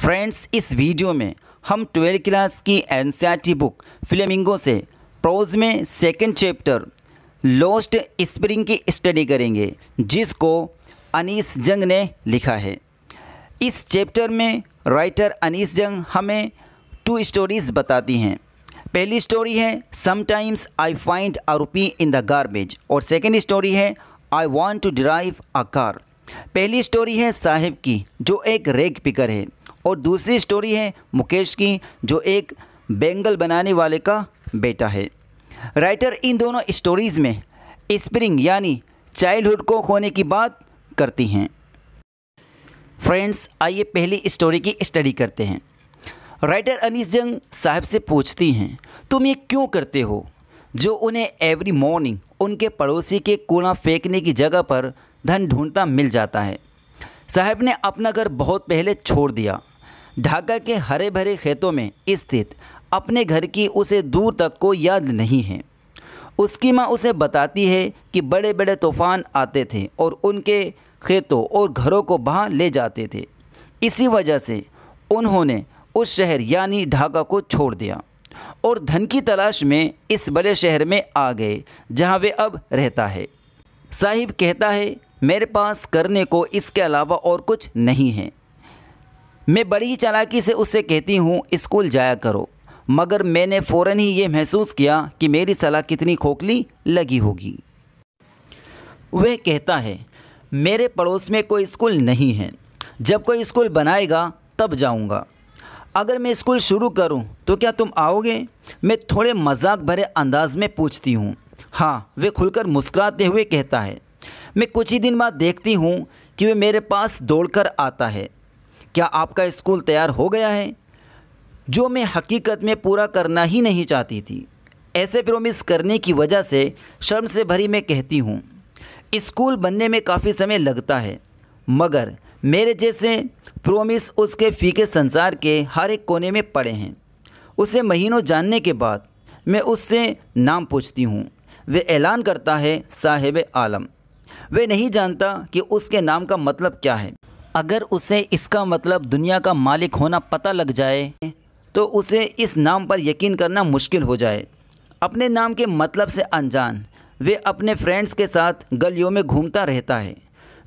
Friends इस video में हम ट्वेल्थ क्लास की एन बुक फ्लेमिंगो से प्रोज में सेकंड चैप्टर लॉस्ट स्प्रिंग की स्टडी करेंगे जिसको अनीस जंग ने लिखा है इस चैप्टर में राइटर अनीस जंग हमें टू स्टोरीज़ बताती हैं पहली स्टोरी है sometimes I find a rupee in the garbage और सेकेंड स्टोरी है I want to drive a car पहली स्टोरी है साहिब की जो एक रेग पिकर है और दूसरी स्टोरी है मुकेश की जो एक बेंगल बनाने वाले का बेटा है राइटर इन दोनों स्टोरीज़ में स्प्रिंग यानी चाइल्डहुड को खोने की बात करती हैं फ्रेंड्स आइए पहली स्टोरी की स्टडी करते हैं राइटर अनीस जंग साहब से पूछती हैं तुम ये क्यों करते हो जो उन्हें एवरी मॉर्निंग उनके पड़ोसी के कूड़ा फेंकने की जगह पर धन ढूंढता मिल जाता है साहब ने अपना घर बहुत पहले छोड़ दिया ढाका के हरे भरे खेतों में स्थित अपने घर की उसे दूर तक को याद नहीं है उसकी माँ उसे बताती है कि बड़े बड़े तूफ़ान आते थे और उनके खेतों और घरों को बहा ले जाते थे इसी वजह से उन्होंने उस शहर यानी ढाका को छोड़ दिया और धन की तलाश में इस बड़े शहर में आ गए जहाँ वे अब रहता है साहिब कहता है मेरे पास करने को इसके अलावा और कुछ नहीं है मैं बड़ी ही चालाकी से उससे कहती हूँ स्कूल जाया करो मगर मैंने फ़ौर ही ये महसूस किया कि मेरी सलाह कितनी खोखली लगी होगी वह कहता है मेरे पड़ोस में कोई स्कूल नहीं है जब कोई स्कूल बनाएगा तब जाऊंगा अगर मैं स्कूल शुरू करूं तो क्या तुम आओगे मैं थोड़े मजाक भरे अंदाज में पूछती हूं। हाँ वे खुलकर मुस्कुराते हुए कहता है मैं कुछ ही दिन बाद देखती हूं कि वे मेरे पास दौड़कर आता है क्या आपका स्कूल तैयार हो गया है जो मैं हकीकत में पूरा करना ही नहीं चाहती थी ऐसे प्रोमिस करने की वजह से शर्म से भरी मैं कहती हूँ स्कूल बनने में काफ़ी समय लगता है मगर मेरे जैसे प्रोमिस उसके फीके संसार के हर एक कोने में पड़े हैं उसे महीनों जानने के बाद मैं उससे नाम पूछती हूँ वे ऐलान करता है साहिब आलम वे नहीं जानता कि उसके नाम का मतलब क्या है अगर उसे इसका मतलब दुनिया का मालिक होना पता लग जाए तो उसे इस नाम पर यकीन करना मुश्किल हो जाए अपने नाम के मतलब से अनजान वे अपने फ्रेंड्स के साथ गलियों में घूमता रहता है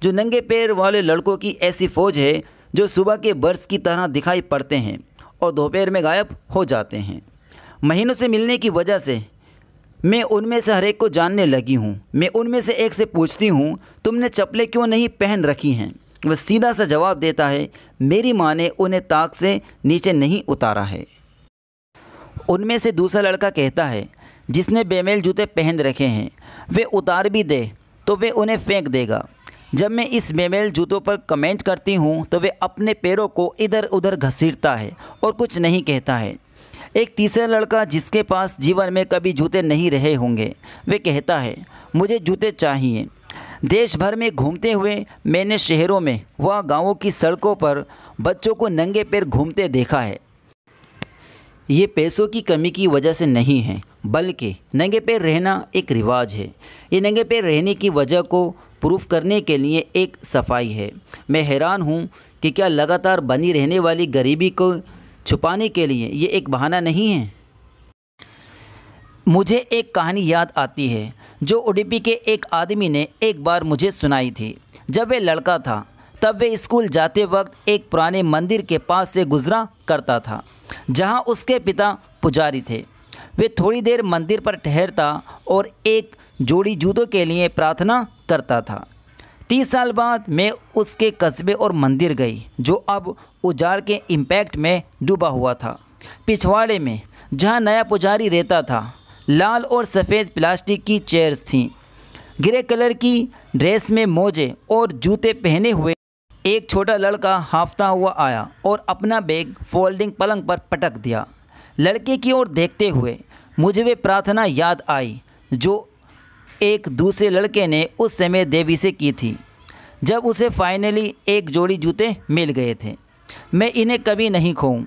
जो नंगे पैर वाले लड़कों की ऐसी फ़ौज है जो सुबह के बर्स की तरह दिखाई पड़ते हैं और दोपहर में गायब हो जाते हैं महीनों से मिलने की वजह से मैं उनमें से हर एक को जानने लगी हूँ मैं उनमें से एक से पूछती हूँ तुमने चप्पलें क्यों नहीं पहन रखी हैं वह सीधा सा जवाब देता है मेरी माँ ने उन्हें ताक से नीचे नहीं उतारा है उनमें से दूसरा लड़का कहता है जिसने बेमेल जूते पहन रखे हैं वे उतार भी दे तो वे उन्हें फेंक देगा जब मैं इस बेमेल जूतों पर कमेंट करती हूँ तो वे अपने पैरों को इधर उधर घसीटता है और कुछ नहीं कहता है एक तीसरा लड़का जिसके पास जीवन में कभी जूते नहीं रहे होंगे वे कहता है मुझे जूते चाहिए देश भर में घूमते हुए मैंने शहरों में व गांवों की सड़कों पर बच्चों को नंगे पैर घूमते देखा है ये पैसों की कमी की वजह से नहीं है बल्कि नंगे पैर रहना एक रिवाज है ये नंगे पैर रहने की वजह को प्रूफ करने के लिए एक सफाई है मैं हैरान हूँ कि क्या लगातार बनी रहने वाली गरीबी को छुपाने के लिए ये एक बहाना नहीं है मुझे एक कहानी याद आती है जो उडीपी के एक आदमी ने एक बार मुझे सुनाई थी जब वे लड़का था तब वे स्कूल जाते वक्त एक पुराने मंदिर के पास से गुजरा करता था जहां उसके पिता पुजारी थे वे थोड़ी देर मंदिर पर ठहरता और एक जोड़ी जूतों के लिए प्रार्थना करता था तीस साल बाद मैं उसके कस्बे और मंदिर गई जो अब उजाड़ के इम्पैक्ट में डूबा हुआ था पिछवाड़े में जहाँ नया पुजारी रहता था लाल और सफ़ेद प्लास्टिक की चेयर्स थीं ग्रे कलर की ड्रेस में मोजे और जूते पहने हुए एक छोटा लड़का हाफता हुआ आया और अपना बैग फोल्डिंग पलंग पर पटक दिया लड़के की ओर देखते हुए मुझे वे प्रार्थना याद आई जो एक दूसरे लड़के ने उस समय देवी से की थी जब उसे फाइनली एक जोड़ी जूते मिल गए थे मैं इन्हें कभी नहीं खोऊं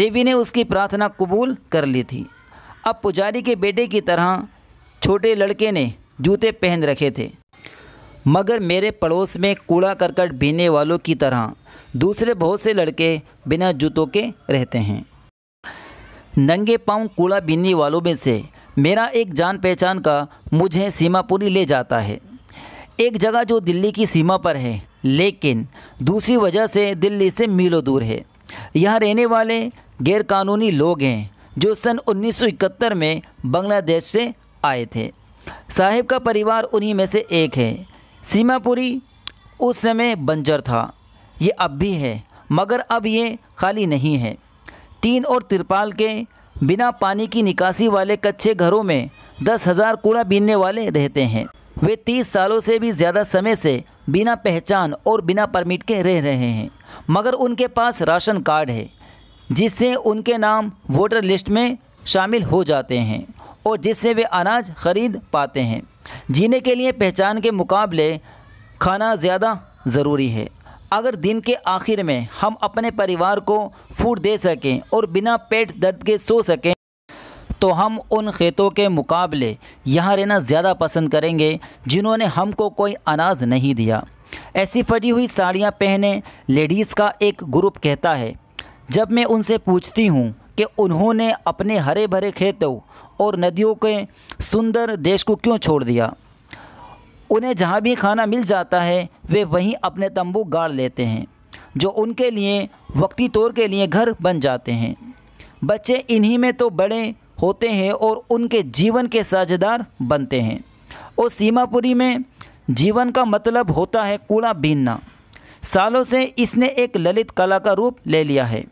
देवी ने उसकी प्रार्थना कबूल कर ली थी अब पुजारी के बेटे की तरह छोटे लड़के ने जूते पहन रखे थे मगर मेरे पड़ोस में कूड़ा करकट बीने वालों की तरह दूसरे बहुत से लड़के बिना जूतों के रहते हैं नंगे पाँव कूड़ा बीनने वालों में से मेरा एक जान पहचान का मुझे सीमापुरी ले जाता है एक जगह जो दिल्ली की सीमा पर है लेकिन दूसरी वजह से दिल्ली से मीलों दूर है यहाँ रहने वाले गैरकानूनी लोग हैं जो सन 1971 में बांग्लादेश से आए थे साहिब का परिवार उन्हीं में से एक है सीमापुरी उस समय बंजर था ये अब भी है मगर अब ये खाली नहीं है तीन और तिरपाल के बिना पानी की निकासी वाले कच्चे घरों में दस हज़ार कूड़ा बीनने वाले रहते हैं वे तीस सालों से भी ज़्यादा समय से बिना पहचान और बिना परमिट के रह रहे हैं मगर उनके पास राशन कार्ड है जिससे उनके नाम वोटर लिस्ट में शामिल हो जाते हैं और जिससे वे अनाज खरीद पाते हैं जीने के लिए पहचान के मुकाबले खाना ज़्यादा ज़रूरी है अगर दिन के आखिर में हम अपने परिवार को फूड दे सकें और बिना पेट दर्द के सो सकें तो हम उन खेतों के मुकाबले यहाँ रहना ज़्यादा पसंद करेंगे जिन्होंने हमको कोई अनाज नहीं दिया ऐसी फटी हुई साड़ियाँ पहने लेडीज़ का एक ग्रुप कहता है जब मैं उनसे पूछती हूँ कि उन्होंने अपने हरे भरे खेतों और नदियों के सुंदर देश को क्यों छोड़ दिया उन्हें जहाँ भी खाना मिल जाता है वे वहीं अपने तंबू गाड़ लेते हैं जो उनके लिए वक्ती तौर के लिए घर बन जाते हैं बच्चे इन्हीं में तो बड़े होते हैं और उनके जीवन के साझेदार बनते हैं और सीमापुरी में जीवन का मतलब होता है कूड़ा बीनना सालों से इसने एक ललित कला का रूप ले लिया है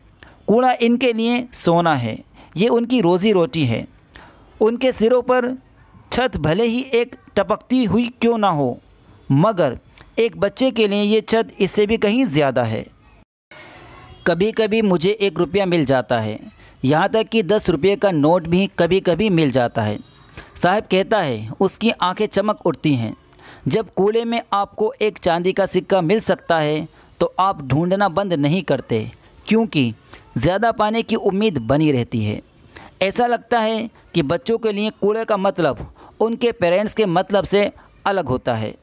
कूड़ा इनके लिए सोना है ये उनकी रोज़ी रोटी है उनके सिरों पर छत भले ही एक टपकती हुई क्यों ना हो मगर एक बच्चे के लिए ये छत इससे भी कहीं ज़्यादा है कभी कभी मुझे एक रुपया मिल जाता है यहाँ तक कि दस रुपये का नोट भी कभी कभी मिल जाता है साहब कहता है उसकी आंखें चमक उठती हैं जब कूड़े में आपको एक चांदी का सिक्का मिल सकता है तो आप ढूंढना बंद नहीं करते क्योंकि ज़्यादा पाने की उम्मीद बनी रहती है ऐसा लगता है कि बच्चों के लिए कूड़े का मतलब उनके पेरेंट्स के मतलब से अलग होता है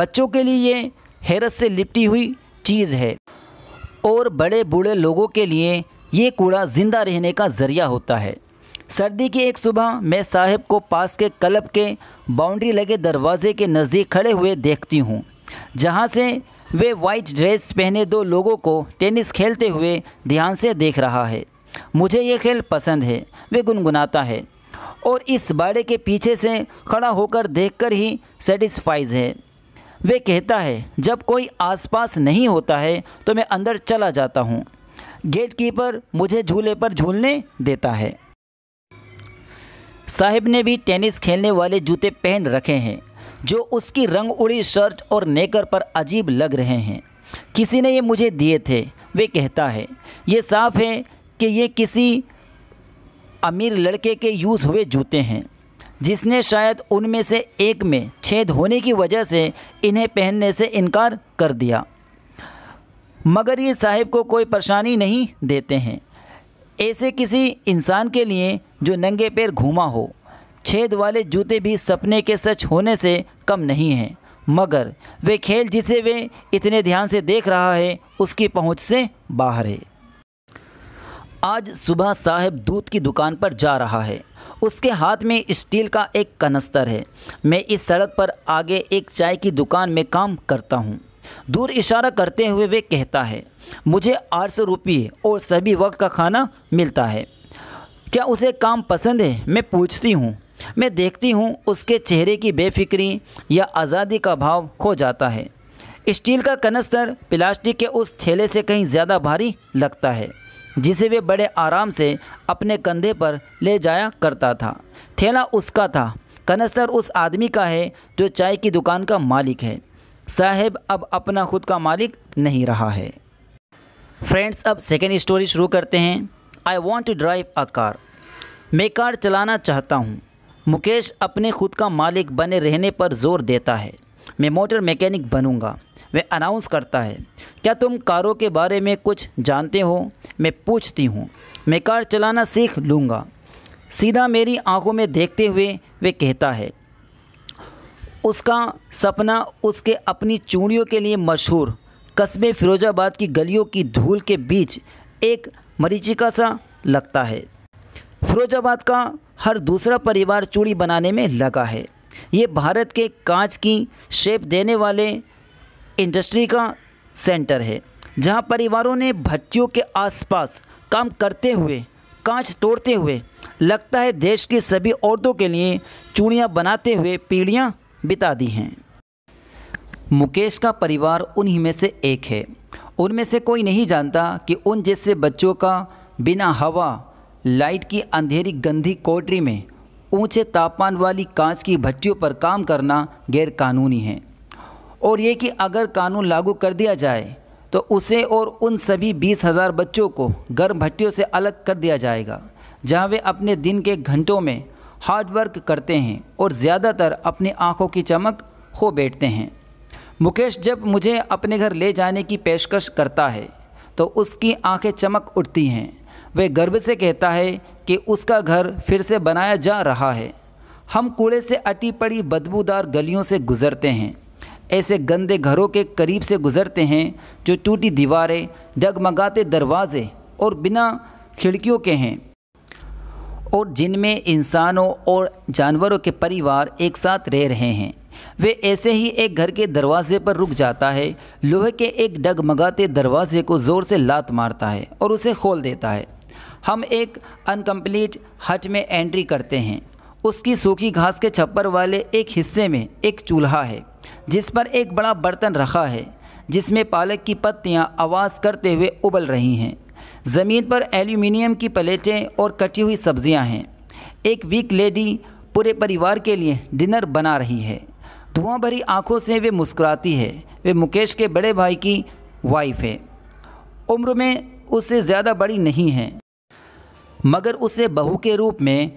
बच्चों के लिए ये हैरत से लिपटी हुई चीज़ है और बड़े बूढ़े लोगों के लिए ये कूड़ा ज़िंदा रहने का ज़रिया होता है सर्दी की एक सुबह मैं साहिब को पास के क्लब के बाउंड्री लगे दरवाजे के नज़दीक खड़े हुए देखती हूँ जहाँ से वे वाइट ड्रेस पहने दो लोगों को टेनिस खेलते हुए ध्यान से देख रहा है मुझे ये खेल पसंद है वे गुनगुनाता है और इस बाड़े के पीछे से खड़ा होकर देखकर ही सेटिस्फाइज है वे कहता है जब कोई आसपास नहीं होता है तो मैं अंदर चला जाता हूँ गेटकीपर मुझे झूले पर झूलने देता है साहिब ने भी टेनिस खेलने वाले जूते पहन रखे हैं जो उसकी रंग उड़ी शर्ट और नेकर पर अजीब लग रहे हैं किसी ने ये मुझे दिए थे वे कहता है ये साफ है कि ये किसी अमीर लड़के के यूज़ हुए जूते हैं जिसने शायद उनमें से एक में छेद होने की वजह से इन्हें पहनने से इनकार कर दिया मगर ये साहिब को कोई परेशानी नहीं देते हैं ऐसे किसी इंसान के लिए जो नंगे पैर घूमा हो छेद वाले जूते भी सपने के सच होने से कम नहीं हैं मगर वे खेल जिसे वे इतने ध्यान से देख रहा है उसकी पहुंच से बाहर है आज सुबह साहब दूध की दुकान पर जा रहा है उसके हाथ में स्टील का एक कनस्तर है मैं इस सड़क पर आगे एक चाय की दुकान में काम करता हूँ दूर इशारा करते हुए वे कहता है मुझे आठ सौ रुपये और सभी वक्त का खाना मिलता है क्या उसे काम पसंद है मैं पूछती हूँ मैं देखती हूँ उसके चेहरे की बेफिक्री या आज़ादी का भाव खो जाता है स्टील का कनस्तर प्लास्टिक के उस थैले से कहीं ज़्यादा भारी लगता है जिसे वे बड़े आराम से अपने कंधे पर ले जाया करता था थैला उसका था कनस्तर उस आदमी का है जो चाय की दुकान का मालिक है साहेब अब अपना खुद का मालिक नहीं रहा है फ्रेंड्स अब सेकेंड स्टोरी शुरू करते हैं I want to drive a car मैं कार चलाना चाहता हूँ मुकेश अपने खुद का मालिक बने रहने पर जोर देता है मैं मोटर मैकेनिक बनूंगा वह अनाउंस करता है क्या तुम कारों के बारे में कुछ जानते हो मैं पूछती हूँ मैं कार चलाना सीख लूँगा सीधा मेरी आंखों में देखते हुए वे कहता है उसका सपना उसके अपनी चूड़ियों के लिए मशहूर कस्बे फिरोजाबाद की गलियों की धूल के बीच एक मरीचिका सा लगता है फिरोजाबाद का हर दूसरा परिवार चूड़ी बनाने में लगा है ये भारत के कांच की शेप देने वाले इंडस्ट्री का सेंटर है जहां परिवारों ने भट्टियों के आसपास काम करते हुए कांच तोड़ते हुए लगता है देश की सभी औरतों के लिए चूड़ियाँ बनाते हुए पीढ़ियाँ बिता दी हैं मुकेश का परिवार उन्हीं में से एक है उनमें से कोई नहीं जानता कि उन जैसे बच्चों का बिना हवा लाइट की अंधेरी गंधी कोटरी में ऊंचे तापमान वाली कांच की भट्टियों पर काम करना गैरकानूनी है और ये कि अगर कानून लागू कर दिया जाए तो उसे और उन सभी बीस हज़ार बच्चों को गर्म भट्टियों से अलग कर दिया जाएगा जहां वे अपने दिन के घंटों में हार्ड वर्क करते हैं और ज़्यादातर अपनी आँखों की चमक खो बैठते हैं मुकेश जब मुझे अपने घर ले जाने की पेशकश करता है तो उसकी आंखें चमक उठती हैं वह गर्व से कहता है कि उसका घर फिर से बनाया जा रहा है हम कूड़े से अटी पड़ी बदबूदार गलियों से गुज़रते हैं ऐसे गंदे घरों के करीब से गुज़रते हैं जो टूटी दीवारें डगमगाते दरवाजे और बिना खिड़कियों के हैं और जिनमें इंसानों और जानवरों के परिवार एक साथ रह रहे हैं वे ऐसे ही एक घर के दरवाजे पर रुक जाता है लोहे के एक डगमगाते दरवाजे को ज़ोर से लात मारता है और उसे खोल देता है हम एक अनकम्प्लीट हट में एंट्री करते हैं उसकी सूखी घास के छप्पर वाले एक हिस्से में एक चूल्हा है जिस पर एक बड़ा बर्तन रखा है जिसमें पालक की पत्तियां आवाज़ करते हुए उबल रही हैं ज़मीन पर एल्यूमिनियम की प्लेटें और कटी हुई सब्जियां हैं एक वीक लेडी पूरे परिवार के लिए डिनर बना रही है धुआं भरी आंखों से वे मुस्कुराती है वे मुकेश के बड़े भाई की वाइफ है उम्र में उससे ज़्यादा बड़ी नहीं है मगर उसे बहू के रूप में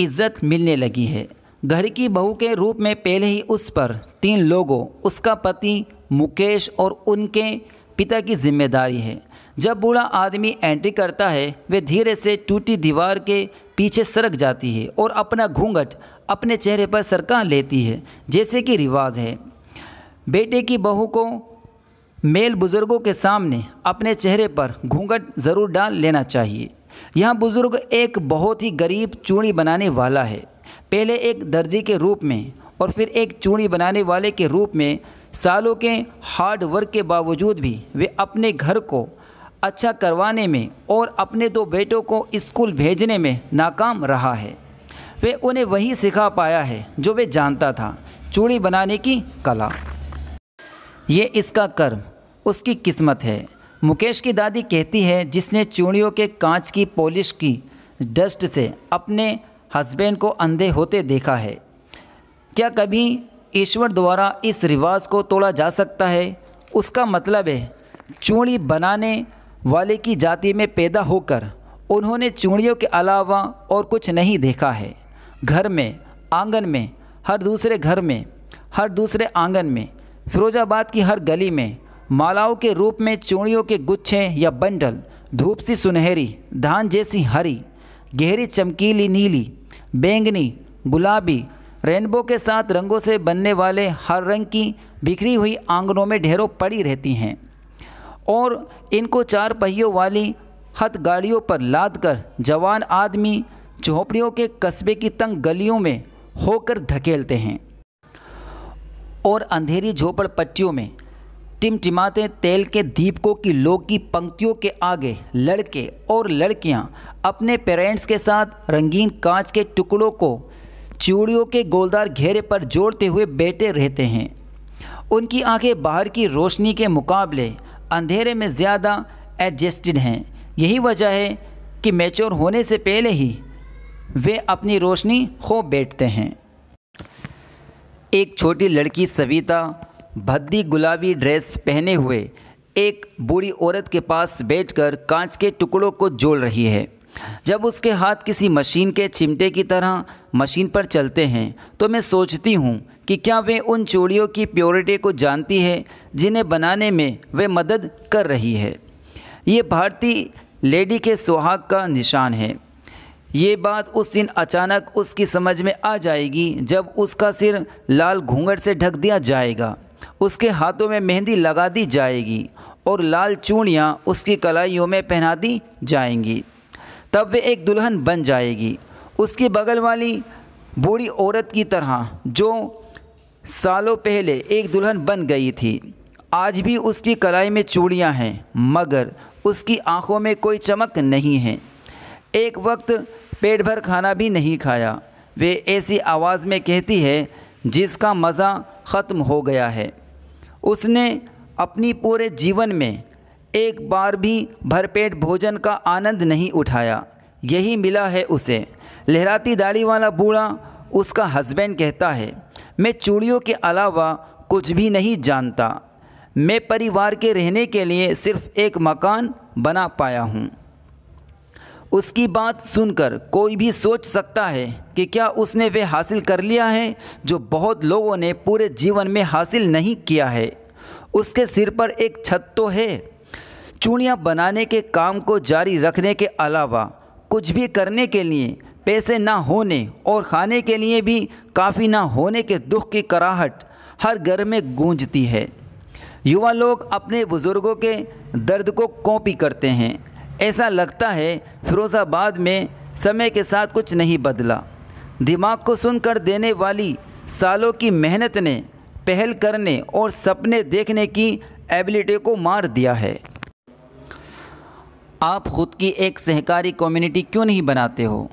इज्जत मिलने लगी है घर की बहू के रूप में पहले ही उस पर तीन लोगों उसका पति मुकेश और उनके पिता की जिम्मेदारी है जब बूढ़ा आदमी एंट्री करता है वे धीरे से टूटी दीवार के पीछे सरक जाती है और अपना घूंघट अपने चेहरे पर सरका लेती है जैसे कि रिवाज है बेटे की बहू को मेल बुज़ुर्गों के सामने अपने चेहरे पर घूंघट ज़रूर डाल लेना चाहिए यह बुज़ुर्ग एक बहुत ही गरीब चूड़ी बनाने वाला है पहले एक दर्जी के रूप में और फिर एक चूड़ी बनाने वाले के रूप में सालों के हार्ड वर्क के बावजूद भी वे अपने घर को अच्छा करवाने में और अपने दो बेटों को स्कूल भेजने में नाकाम रहा है वे उन्हें वही सिखा पाया है जो वे जानता था चूड़ी बनाने की कला ये इसका कर्म उसकी किस्मत है मुकेश की दादी कहती है जिसने चूड़ियों के कांच की पॉलिश की डस्ट से अपने हस्बैंड को अंधे होते देखा है क्या कभी ईश्वर द्वारा इस रिवाज को तोड़ा जा सकता है उसका मतलब है चूड़ी बनाने वाले की जाति में पैदा होकर उन्होंने चूड़ियों के अलावा और कुछ नहीं देखा है घर में आंगन में हर दूसरे घर में हर दूसरे आंगन में फिरोजाबाद की हर गली में मालाओं के रूप में चूड़ियों के गुच्छे या बंडल धूप सी सुनहरी धान जैसी हरी गहरी चमकीली नीली बैंगनी गुलाबी रेनबो के साथ रंगों से बनने वाले हर रंग की बिखरी हुई आंगनों में ढेरों पड़ी रहती हैं और इनको चार पहियों वाली हथ गाड़ियों पर लाद कर जवान आदमी झोपड़ियों के कस्बे की तंग गलियों में होकर धकेलते हैं और अंधेरी झोपड़ पट्टियों में टिमटिमाते तेल के दीपकों की कि लोग की पंक्तियों के आगे लड़के और लड़कियां अपने पेरेंट्स के साथ रंगीन कांच के टुकड़ों को चूड़ियों के गोलदार घेरे पर जोड़ते हुए बैठे रहते हैं उनकी आंखें बाहर की रोशनी के मुकाबले अंधेरे में ज़्यादा एडजस्टेड हैं यही वजह है कि मेचोर होने से पहले ही वे अपनी रोशनी खो बैठते हैं एक छोटी लड़की सविता भद्दी गुलाबी ड्रेस पहने हुए एक बूढ़ी औरत के पास बैठकर कांच के टुकड़ों को जोड़ रही है जब उसके हाथ किसी मशीन के चिमटे की तरह मशीन पर चलते हैं तो मैं सोचती हूँ कि क्या वे उन चूड़ियों की प्योरिटी को जानती है जिन्हें बनाने में वे मदद कर रही है ये भारतीय लेडी के सुहाग का निशान है ये बात उस दिन अचानक उसकी समझ में आ जाएगी जब उसका सिर लाल घूंघट से ढक दिया जाएगा उसके हाथों में मेहंदी लगा दी जाएगी और लाल चूड़ियाँ उसकी कलाइयों में पहना दी जाएंगी तब वे एक दुल्हन बन जाएगी उसकी बगल वाली बूढ़ी औरत की तरह जो सालों पहले एक दुल्हन बन गई थी आज भी उसकी कलाई में चूड़ियाँ हैं मगर उसकी आँखों में कोई चमक नहीं है एक वक्त पेट भर खाना भी नहीं खाया वे ऐसी आवाज़ में कहती है जिसका मज़ा ख़त्म हो गया है उसने अपनी पूरे जीवन में एक बार भी भरपेट भोजन का आनंद नहीं उठाया यही मिला है उसे लहराती दाढ़ी वाला बूढ़ा उसका हस्बैंड कहता है मैं चूड़ियों के अलावा कुछ भी नहीं जानता मैं परिवार के रहने के लिए सिर्फ एक मकान बना पाया हूँ उसकी बात सुनकर कोई भी सोच सकता है कि क्या उसने वे हासिल कर लिया है जो बहुत लोगों ने पूरे जीवन में हासिल नहीं किया है उसके सिर पर एक छत तो है चूड़ियाँ बनाने के काम को जारी रखने के अलावा कुछ भी करने के लिए पैसे ना होने और खाने के लिए भी काफ़ी ना होने के दुख की कराहट हर घर में गूंजती है युवा लोग अपने बुज़ुर्गों के दर्द को कॉपी करते हैं ऐसा लगता है फिरोज़ाबाद में समय के साथ कुछ नहीं बदला दिमाग को सुनकर देने वाली सालों की मेहनत ने पहल करने और सपने देखने की एबिलिटी को मार दिया है आप खुद की एक सहकारी कम्युनिटी क्यों नहीं बनाते हो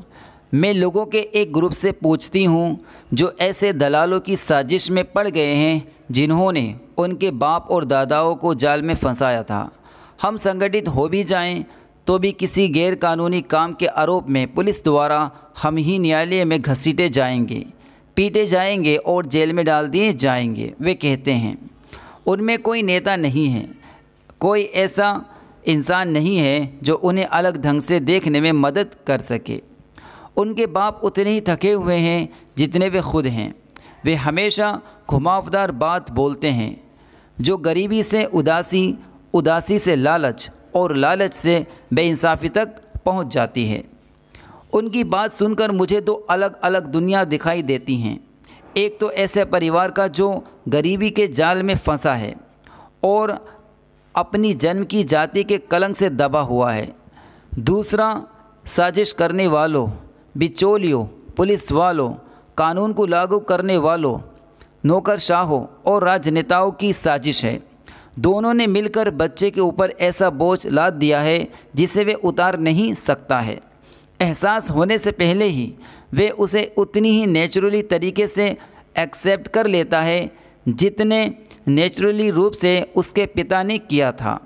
मैं लोगों के एक ग्रुप से पूछती हूँ जो ऐसे दलालों की साजिश में पड़ गए हैं जिन्होंने उनके बाप और दादाओं को जाल में फंसाया था हम संगठित हो भी जाएं तो भी किसी गैरकानूनी काम के आरोप में पुलिस द्वारा हम ही न्यायालय में घसीटे जाएंगे पीटे जाएंगे और जेल में डाल दिए जाएंगे वे कहते हैं उनमें कोई नेता नहीं है कोई ऐसा इंसान नहीं है जो उन्हें अलग ढंग से देखने में मदद कर सके उनके बाप उतने ही थके हुए हैं जितने वे खुद हैं वे हमेशा घुमावदार बात बोलते हैं जो गरीबी से उदासी उदासी से लालच और लालच से बेइंसाफ़ी तक पहुंच जाती है उनकी बात सुनकर मुझे दो अलग अलग दुनिया दिखाई देती हैं एक तो ऐसे परिवार का जो गरीबी के जाल में फंसा है और अपनी जन्म की जाति के कलंक से दबा हुआ है दूसरा साजिश करने वालों बिचौलियों पुलिस वालों कानून को लागू करने वालों नौकरशाहों और राजनेताओं की साजिश है दोनों ने मिलकर बच्चे के ऊपर ऐसा बोझ लाद दिया है जिसे वे उतार नहीं सकता है एहसास होने से पहले ही वे उसे उतनी ही नेचुरली तरीके से एक्सेप्ट कर लेता है जितने नेचुरली रूप से उसके पिता ने किया था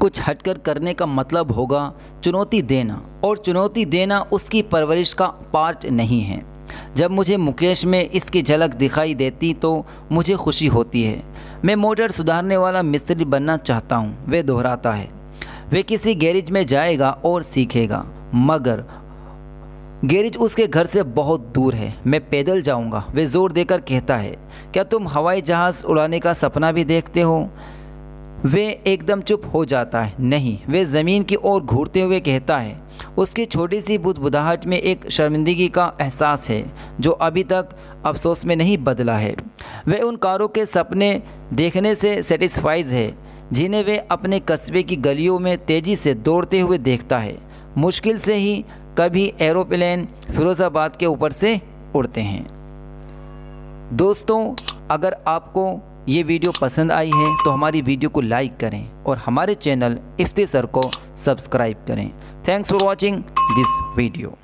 कुछ हटकर करने का मतलब होगा चुनौती देना और चुनौती देना उसकी परवरिश का पार्ट नहीं है जब मुझे मुकेश में इसकी झलक दिखाई देती तो मुझे खुशी होती है मैं मोटर सुधारने वाला मिस्त्री बनना चाहता हूँ वे दोहराता है वे किसी गैरेज में जाएगा और सीखेगा मगर गैरेज उसके घर से बहुत दूर है मैं पैदल जाऊंगा वे ज़ोर देकर कहता है क्या तुम हवाई जहाज़ उड़ाने का सपना भी देखते हो वे एकदम चुप हो जाता है नहीं वे ज़मीन की ओर घूरते हुए कहता है उसकी छोटी सी बुदबुदाहट में एक शर्मिंदगी का एहसास है जो अभी तक अफसोस में नहीं बदला है वे उन कारों के सपने देखने से सेटिस्फाइज है जिन्हें वे अपने कस्बे की गलियों में तेज़ी से दौड़ते हुए देखता है मुश्किल से ही कभी एरोप्लेन फिरोज़ाबाद के ऊपर से उड़ते हैं दोस्तों अगर आपको ये वीडियो पसंद आई है तो हमारी वीडियो को लाइक करें और हमारे चैनल इफ्ते सर को सब्सक्राइब करें thanks for watching this video